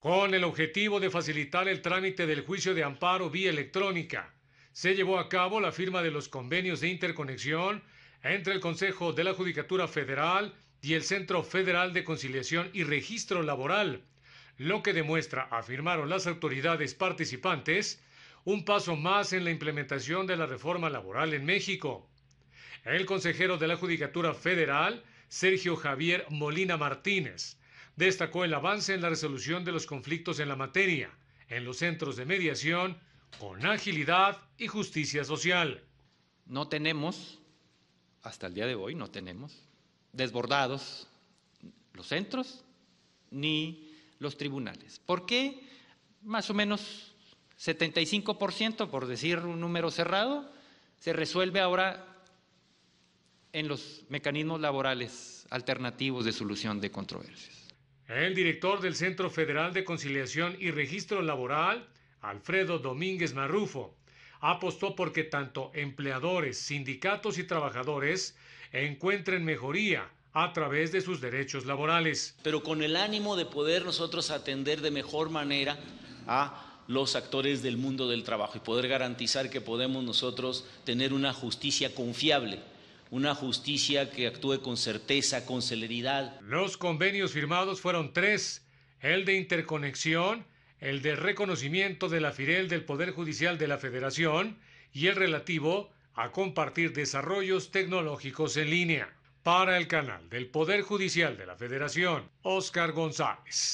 Con el objetivo de facilitar el trámite del juicio de amparo vía electrónica, se llevó a cabo la firma de los convenios de interconexión entre el Consejo de la Judicatura Federal y el Centro Federal de Conciliación y Registro Laboral, lo que demuestra, afirmaron las autoridades participantes, un paso más en la implementación de la reforma laboral en México. El consejero de la Judicatura Federal, Sergio Javier Molina Martínez, destacó el avance en la resolución de los conflictos en la materia, en los centros de mediación, con agilidad y justicia social. No tenemos, hasta el día de hoy, no tenemos desbordados los centros ni los tribunales. ¿Por qué? Más o menos 75%, por decir un número cerrado, se resuelve ahora en los mecanismos laborales alternativos de solución de controversias. El director del Centro Federal de Conciliación y Registro Laboral, Alfredo Domínguez Marrufo, apostó porque tanto empleadores, sindicatos y trabajadores encuentren mejoría a través de sus derechos laborales. Pero con el ánimo de poder nosotros atender de mejor manera a los actores del mundo del trabajo y poder garantizar que podemos nosotros tener una justicia confiable una justicia que actúe con certeza, con celeridad. Los convenios firmados fueron tres, el de interconexión, el de reconocimiento de la FIREL del Poder Judicial de la Federación y el relativo a compartir desarrollos tecnológicos en línea. Para el canal del Poder Judicial de la Federación, Oscar González.